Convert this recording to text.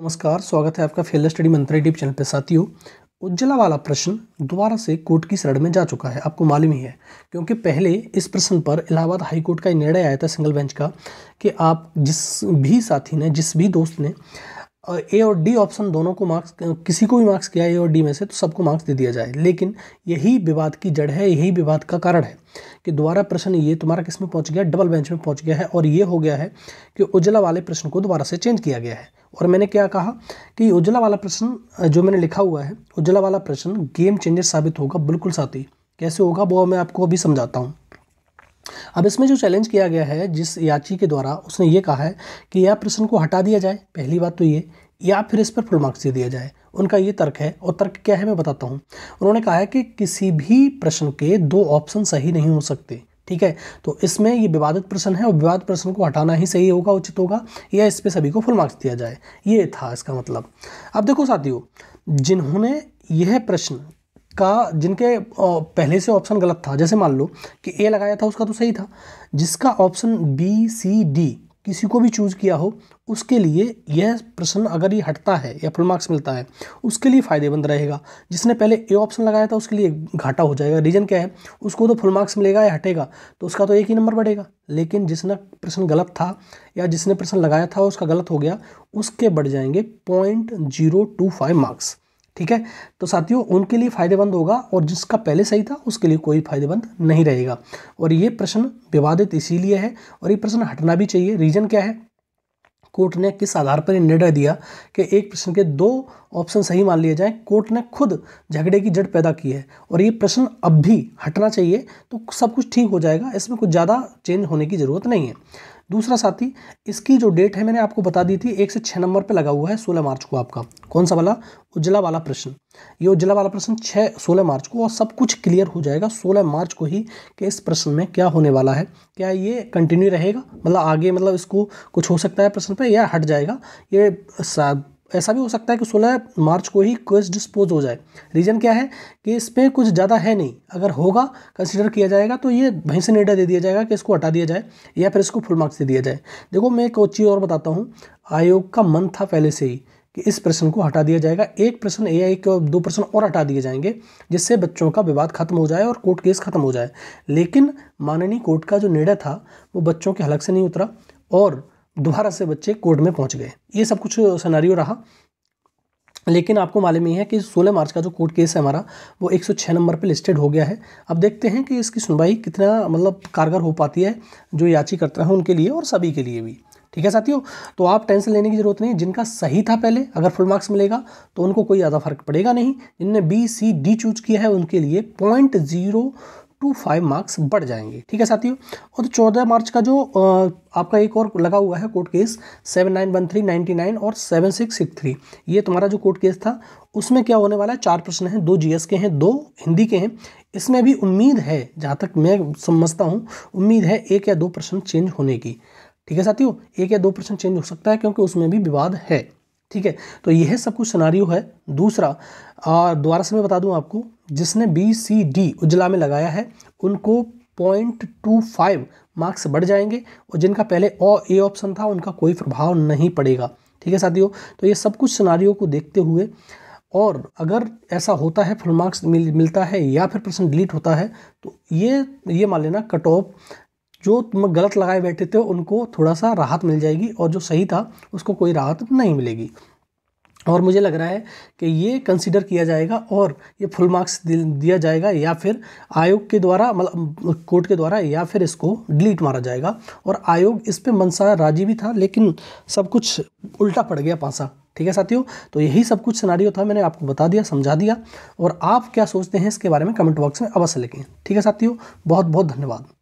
नमस्कार स्वागत है आपका फेल स्टडी मंत्री डीप चैनल पर साथियों उज्ज्वला वाला प्रश्न दोबारा से कोर्ट की शरण में जा चुका है आपको मालूम ही है क्योंकि पहले इस प्रश्न पर इलाहाबाद हाई कोर्ट का निर्णय आया था सिंगल बेंच का कि आप जिस भी साथी ने जिस भी दोस्त ने ए और डी ऑप्शन दोनों को मार्क्स किसी को भी मार्क्स किया ए और डी में से तो सबको मार्क्स दे दिया जाए लेकिन यही विवाद की जड़ है यही विवाद का कारण है कि दोबारा प्रश्न ये तुम्हारा किस में पहुंच गया डबल बेंच में पहुंच गया है और ये हो गया है कि उजला वाले प्रश्न को दोबारा से चेंज किया गया है और मैंने क्या कहा कि उजला वाला प्रश्न जो मैंने लिखा हुआ है उजला वाला प्रश्न गेम चेंजर साबित होगा बिल्कुल साथ ही कैसे होगा वो मैं आपको अभी समझाता हूँ अब इसमें जो चैलेंज किया गया है जिस याची के द्वारा उसने ये कहा है कि यह प्रश्न को हटा दिया जाए पहली बात तो ये या फिर इस पर फुल मार्क्स दे दिया जाए उनका ये तर्क है और तर्क क्या है मैं बताता हूँ उन्होंने कहा है कि किसी भी प्रश्न के दो ऑप्शन सही नहीं हो सकते ठीक है तो इसमें ये विवादित प्रश्न है और विवादित प्रश्न को हटाना ही सही होगा उचित होगा या इस पर सभी को फुल मार्क्स दिया जाए ये था इसका मतलब अब देखो साथियों जिन्होंने यह प्रश्न का जिनके पहले से ऑप्शन गलत था जैसे मान लो कि ए लगाया था उसका तो सही था जिसका ऑप्शन बी सी डी किसी को भी चूज़ किया हो उसके लिए यह प्रश्न अगर ये हटता है या फुल मार्क्स मिलता है उसके लिए फ़ायदेमंद रहेगा जिसने पहले ए ऑप्शन लगाया था उसके लिए घाटा हो जाएगा रीज़न क्या है उसको तो फुल मार्क्स मिलेगा या हटेगा तो उसका तो एक ही नंबर बढ़ेगा लेकिन जिसने प्रश्न गलत था या जिसने प्रश्न लगाया था उसका गलत हो गया उसके बढ़ जाएंगे point zero two five marks ठीक है तो साथियों उनके लिए फायदेमंद होगा और जिसका पहले सही था उसके लिए कोई फायदेमंद नहीं रहेगा और ये प्रश्न विवादित इसीलिए है और ये प्रश्न हटना भी चाहिए रीजन क्या है कोर्ट ने किस आधार पर निर्णय दिया कि एक प्रश्न के दो ऑप्शन सही मान लिया जाए कोर्ट ने खुद झगड़े की जड़ पैदा की है और ये प्रश्न अब भी हटना चाहिए तो सब कुछ ठीक हो जाएगा इसमें कुछ ज़्यादा चेंज होने की ज़रूरत नहीं है दूसरा साथी इसकी जो डेट है मैंने आपको बता दी थी एक से छः नंबर पे लगा हुआ है सोलह मार्च को आपका कौन सा वाला उजला वाला प्रश्न ये उजला वाला प्रश्न छः सोलह मार्च को और सब कुछ क्लियर हो जाएगा सोलह मार्च को ही कि इस प्रश्न में क्या होने वाला है क्या ये कंटिन्यू रहेगा मतलब आगे मतलब इसको कुछ हो सकता है प्रश्न पर या हट जाएगा ये ऐसा भी हो सकता है कि 16 मार्च को ही केस डिस्पोज हो जाए रीज़न क्या है कि इस पर कुछ ज़्यादा है नहीं अगर होगा कंसिडर किया जाएगा तो ये वहीं से निर्णय दे दिया जाएगा कि इसको हटा दिया जाए या फिर इसको फुल मार्क्स दे दिया जाए देखो मैं एक चीज़ और बताता हूँ आयोग का मन था पहले से ही कि इस प्रश्न को हटा दिया जाएगा एक प्रश्न ए आई के दो प्रश्न और हटा दिए जाएंगे जिससे बच्चों का विवाद खत्म हो जाए और कोर्ट केस खत्म हो जाए लेकिन माननीय कोर्ट का जो निर्णय था वो बच्चों के हलग से नहीं उतरा और दोबारा से बच्चे कोर्ट में पहुंच गए ये सब कुछ सनारियो रहा लेकिन आपको मालूम ही है कि 16 मार्च का जो कोर्ट केस है हमारा वो 106 नंबर पे लिस्टेड हो गया है अब देखते हैं कि इसकी सुनवाई कितना मतलब कारगर हो पाती है जो याचिकाकर्ता हैं उनके लिए और सभी के लिए भी ठीक है साथियों तो आप टेंशन लेने की जरूरत नहीं जिनका सही था पहले अगर फुल मार्क्स मिलेगा तो उनको कोई ज़्यादा फर्क पड़ेगा नहीं जिनने बी सी डी चूज किया है उनके लिए point zero two five marks बढ़ जाएंगे ठीक है साथियों और तो चौदह मार्च का जो आपका एक और लगा हुआ है court case seven nine one three ninety nine और सेवन सिक्स सिक्स थ्री ये तुम्हारा जो कोर्ट केस था उसमें क्या होने वाला है चार प्रश्न हैं दो जीएस के हैं दो हिंदी के हैं इसमें भी उम्मीद है जहाँ तक मैं समझता हूँ उम्मीद है एक या दो प्रश्न चेंज होने की ठीक है साथियों एक या दो प्रश्न चेंज हो सकता है क्योंकि उसमें भी विवाद है ठीक है तो यह सब कुछ सुनारियों है दूसरा और दोबारा से मैं बता दूं आपको जिसने बी सी डी उजला में लगाया है उनको पॉइंट टू फाइव मार्क्स बढ़ जाएंगे और जिनका पहले ओ ए ऑप्शन था उनका कोई प्रभाव नहीं पड़ेगा ठीक है साथियों तो ये सब कुछ सिनारियों को देखते हुए और अगर ऐसा होता है फुल मार्क्स मिल मिलता है या फिर प्रश्न डिलीट होता है तो ये ये मान लेना कट ऑफ जो तुम गलत लगाए बैठे थे उनको थोड़ा सा राहत मिल जाएगी और जो सही था उसको कोई राहत नहीं मिलेगी और मुझे लग रहा है कि ये कंसिडर किया जाएगा और ये फुल मार्क्स दिया जाएगा या फिर आयोग के द्वारा मतलब कोर्ट के द्वारा या फिर इसको डिलीट मारा जाएगा और आयोग इस पर मनसा राजी भी था लेकिन सब कुछ उल्टा पड़ गया पासा ठीक है साथियों तो यही सब कुछ सिनारियो था मैंने आपको बता दिया समझा दिया और आप क्या सोचते हैं इसके बारे में कमेंट बॉक्स में अवश्य लिखें ठीक है साथियों बहुत बहुत धन्यवाद